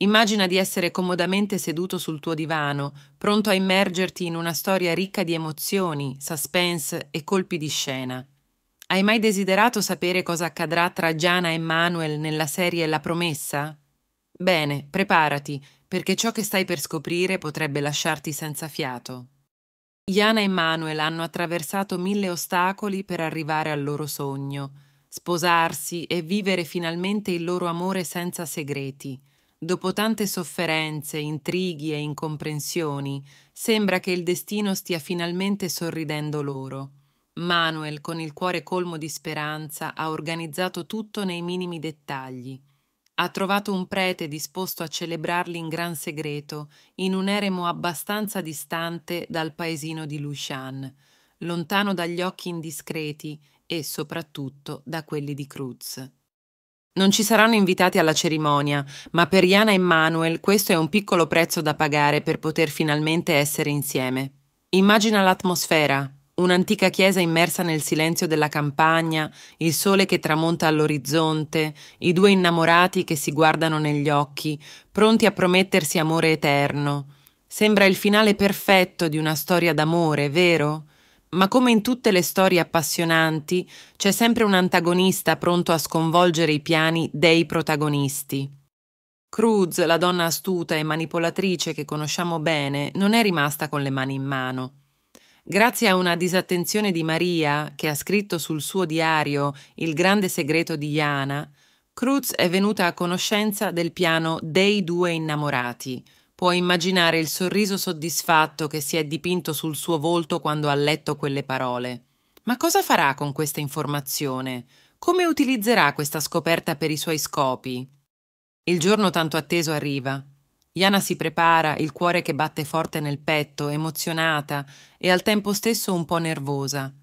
Immagina di essere comodamente seduto sul tuo divano, pronto a immergerti in una storia ricca di emozioni, suspense e colpi di scena. Hai mai desiderato sapere cosa accadrà tra Giana e Manuel nella serie La promessa? Bene, preparati, perché ciò che stai per scoprire potrebbe lasciarti senza fiato. Jana e Manuel hanno attraversato mille ostacoli per arrivare al loro sogno, sposarsi e vivere finalmente il loro amore senza segreti. Dopo tante sofferenze, intrighi e incomprensioni, sembra che il destino stia finalmente sorridendo loro. Manuel, con il cuore colmo di speranza, ha organizzato tutto nei minimi dettagli. Ha trovato un prete disposto a celebrarli in gran segreto, in un eremo abbastanza distante dal paesino di Lushan, lontano dagli occhi indiscreti e soprattutto da quelli di Cruz. Non ci saranno invitati alla cerimonia, ma per Iana e Manuel questo è un piccolo prezzo da pagare per poter finalmente essere insieme. Immagina l'atmosfera, un'antica chiesa immersa nel silenzio della campagna, il sole che tramonta all'orizzonte, i due innamorati che si guardano negli occhi, pronti a promettersi amore eterno. Sembra il finale perfetto di una storia d'amore, vero? Ma come in tutte le storie appassionanti, c'è sempre un antagonista pronto a sconvolgere i piani dei protagonisti. Cruz, la donna astuta e manipolatrice che conosciamo bene, non è rimasta con le mani in mano. Grazie a una disattenzione di Maria, che ha scritto sul suo diario Il grande segreto di Jana, Cruz è venuta a conoscenza del piano dei due innamorati – Può immaginare il sorriso soddisfatto che si è dipinto sul suo volto quando ha letto quelle parole. Ma cosa farà con questa informazione? Come utilizzerà questa scoperta per i suoi scopi? Il giorno tanto atteso arriva. Jana si prepara, il cuore che batte forte nel petto, emozionata e al tempo stesso un po' nervosa.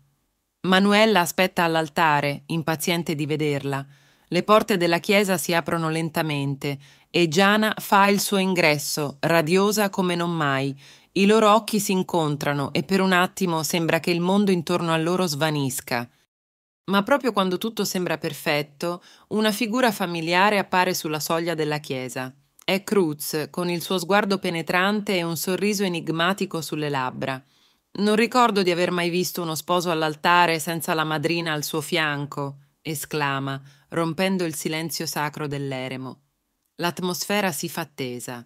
Manuella aspetta all'altare, impaziente di vederla. Le porte della chiesa si aprono lentamente e Giana fa il suo ingresso, radiosa come non mai. I loro occhi si incontrano e per un attimo sembra che il mondo intorno a loro svanisca. Ma proprio quando tutto sembra perfetto, una figura familiare appare sulla soglia della chiesa. È Cruz, con il suo sguardo penetrante e un sorriso enigmatico sulle labbra. Non ricordo di aver mai visto uno sposo all'altare senza la madrina al suo fianco, esclama, rompendo il silenzio sacro dell'eremo. L'atmosfera si fa tesa.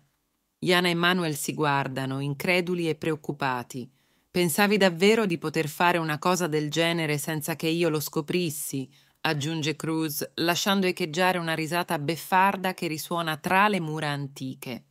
Iana e Manuel si guardano, increduli e preoccupati. Pensavi davvero di poter fare una cosa del genere senza che io lo scoprissi? aggiunge Cruz, lasciando echeggiare una risata beffarda che risuona tra le mura antiche.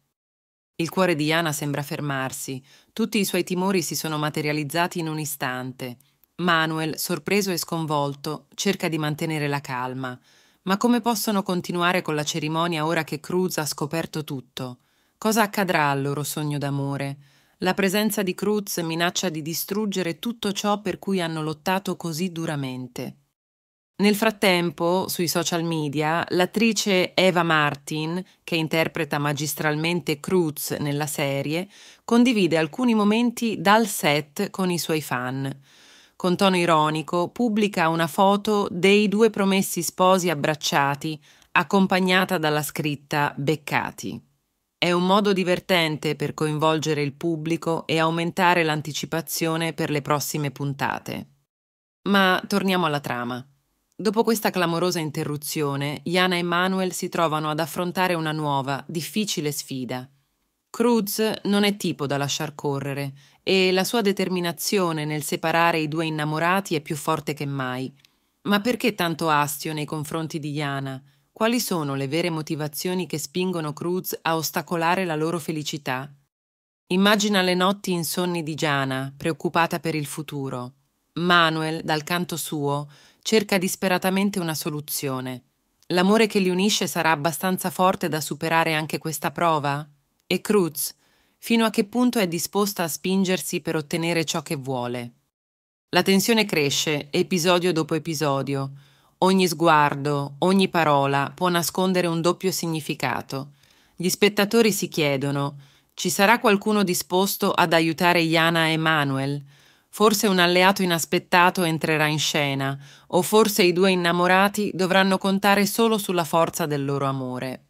Il cuore di Iana sembra fermarsi. Tutti i suoi timori si sono materializzati in un istante. Manuel, sorpreso e sconvolto, cerca di mantenere la calma. Ma come possono continuare con la cerimonia ora che Cruz ha scoperto tutto? Cosa accadrà al loro sogno d'amore? La presenza di Cruz minaccia di distruggere tutto ciò per cui hanno lottato così duramente. Nel frattempo, sui social media, l'attrice Eva Martin, che interpreta magistralmente Cruz nella serie, condivide alcuni momenti dal set con i suoi fan con tono ironico, pubblica una foto dei due promessi sposi abbracciati, accompagnata dalla scritta Beccati. È un modo divertente per coinvolgere il pubblico e aumentare l'anticipazione per le prossime puntate. Ma torniamo alla trama. Dopo questa clamorosa interruzione, Jana e Manuel si trovano ad affrontare una nuova, difficile sfida – Cruz non è tipo da lasciar correre e la sua determinazione nel separare i due innamorati è più forte che mai. Ma perché tanto astio nei confronti di Iana? Quali sono le vere motivazioni che spingono Cruz a ostacolare la loro felicità? Immagina le notti insonni di Giana, preoccupata per il futuro. Manuel, dal canto suo, cerca disperatamente una soluzione. L'amore che li unisce sarà abbastanza forte da superare anche questa prova? e Cruz, fino a che punto è disposta a spingersi per ottenere ciò che vuole. La tensione cresce, episodio dopo episodio. Ogni sguardo, ogni parola può nascondere un doppio significato. Gli spettatori si chiedono, ci sarà qualcuno disposto ad aiutare Iana e Manuel? Forse un alleato inaspettato entrerà in scena, o forse i due innamorati dovranno contare solo sulla forza del loro amore.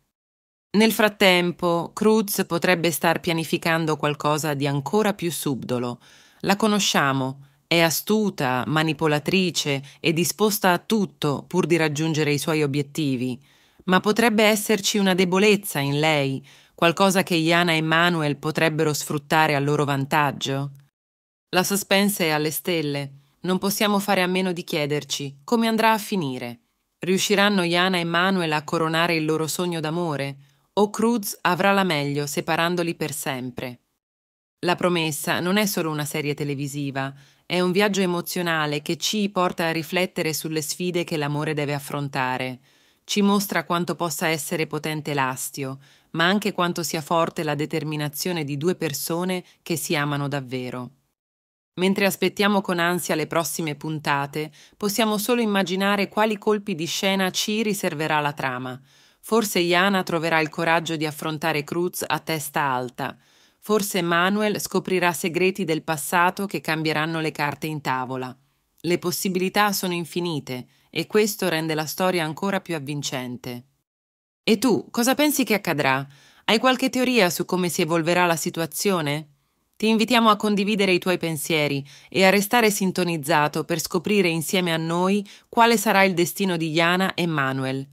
Nel frattempo, Cruz potrebbe star pianificando qualcosa di ancora più subdolo. La conosciamo, è astuta, manipolatrice e disposta a tutto pur di raggiungere i suoi obiettivi, ma potrebbe esserci una debolezza in lei, qualcosa che Iana e Manuel potrebbero sfruttare a loro vantaggio. La suspense è alle stelle. Non possiamo fare a meno di chiederci come andrà a finire. Riusciranno Iana e Manuel a coronare il loro sogno d'amore? o Cruz avrà la meglio separandoli per sempre. La promessa non è solo una serie televisiva, è un viaggio emozionale che ci porta a riflettere sulle sfide che l'amore deve affrontare. Ci mostra quanto possa essere potente l'astio, ma anche quanto sia forte la determinazione di due persone che si amano davvero. Mentre aspettiamo con ansia le prossime puntate, possiamo solo immaginare quali colpi di scena ci riserverà la trama. Forse Jana troverà il coraggio di affrontare Cruz a testa alta. Forse Manuel scoprirà segreti del passato che cambieranno le carte in tavola. Le possibilità sono infinite e questo rende la storia ancora più avvincente. E tu, cosa pensi che accadrà? Hai qualche teoria su come si evolverà la situazione? Ti invitiamo a condividere i tuoi pensieri e a restare sintonizzato per scoprire insieme a noi quale sarà il destino di Jana e Manuel.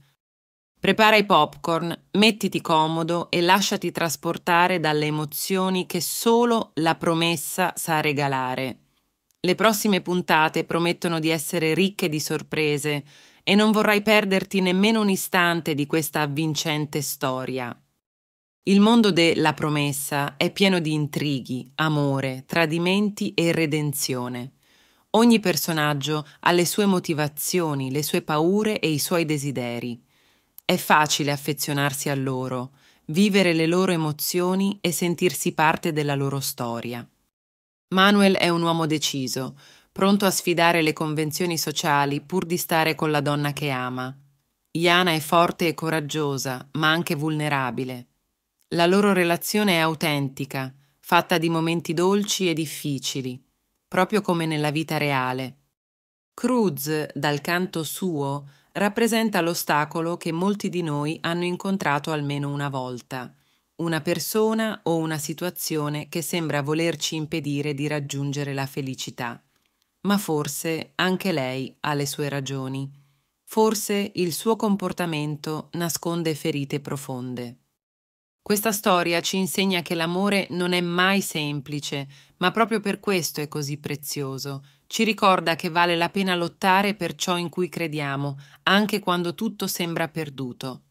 Prepara i popcorn, mettiti comodo e lasciati trasportare dalle emozioni che solo la promessa sa regalare. Le prossime puntate promettono di essere ricche di sorprese e non vorrai perderti nemmeno un istante di questa avvincente storia. Il mondo della promessa è pieno di intrighi, amore, tradimenti e redenzione. Ogni personaggio ha le sue motivazioni, le sue paure e i suoi desideri. È facile affezionarsi a loro, vivere le loro emozioni e sentirsi parte della loro storia. Manuel è un uomo deciso, pronto a sfidare le convenzioni sociali pur di stare con la donna che ama. Iana è forte e coraggiosa, ma anche vulnerabile. La loro relazione è autentica, fatta di momenti dolci e difficili, proprio come nella vita reale. Cruz, dal canto suo, rappresenta l'ostacolo che molti di noi hanno incontrato almeno una volta, una persona o una situazione che sembra volerci impedire di raggiungere la felicità. Ma forse anche lei ha le sue ragioni. Forse il suo comportamento nasconde ferite profonde. Questa storia ci insegna che l'amore non è mai semplice, ma proprio per questo è così prezioso, ci ricorda che vale la pena lottare per ciò in cui crediamo, anche quando tutto sembra perduto.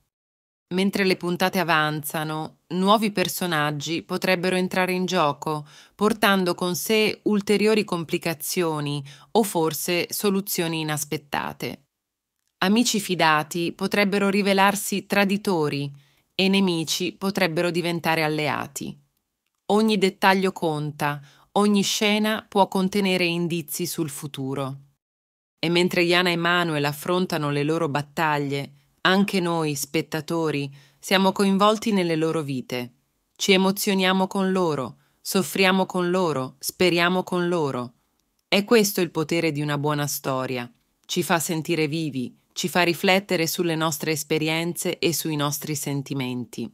Mentre le puntate avanzano, nuovi personaggi potrebbero entrare in gioco, portando con sé ulteriori complicazioni o forse soluzioni inaspettate. Amici fidati potrebbero rivelarsi traditori e nemici potrebbero diventare alleati. Ogni dettaglio conta, Ogni scena può contenere indizi sul futuro. E mentre Iana e Manuel affrontano le loro battaglie, anche noi, spettatori, siamo coinvolti nelle loro vite. Ci emozioniamo con loro, soffriamo con loro, speriamo con loro. È questo il potere di una buona storia. Ci fa sentire vivi, ci fa riflettere sulle nostre esperienze e sui nostri sentimenti.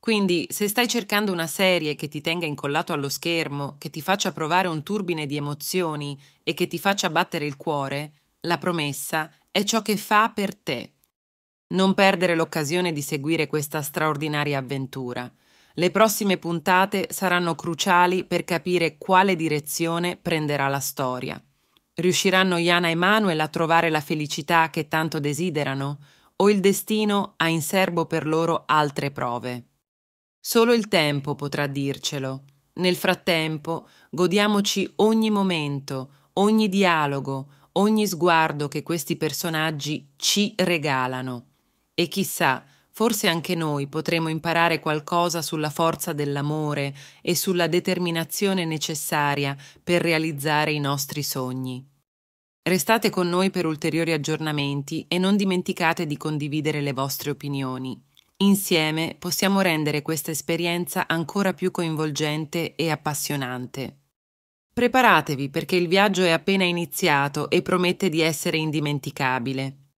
Quindi, se stai cercando una serie che ti tenga incollato allo schermo, che ti faccia provare un turbine di emozioni e che ti faccia battere il cuore, la promessa è ciò che fa per te. Non perdere l'occasione di seguire questa straordinaria avventura. Le prossime puntate saranno cruciali per capire quale direzione prenderà la storia. Riusciranno Iana e Manuel a trovare la felicità che tanto desiderano? O il destino ha in serbo per loro altre prove? Solo il tempo potrà dircelo. Nel frattempo, godiamoci ogni momento, ogni dialogo, ogni sguardo che questi personaggi ci regalano. E chissà, forse anche noi potremo imparare qualcosa sulla forza dell'amore e sulla determinazione necessaria per realizzare i nostri sogni. Restate con noi per ulteriori aggiornamenti e non dimenticate di condividere le vostre opinioni. Insieme possiamo rendere questa esperienza ancora più coinvolgente e appassionante. Preparatevi perché il viaggio è appena iniziato e promette di essere indimenticabile.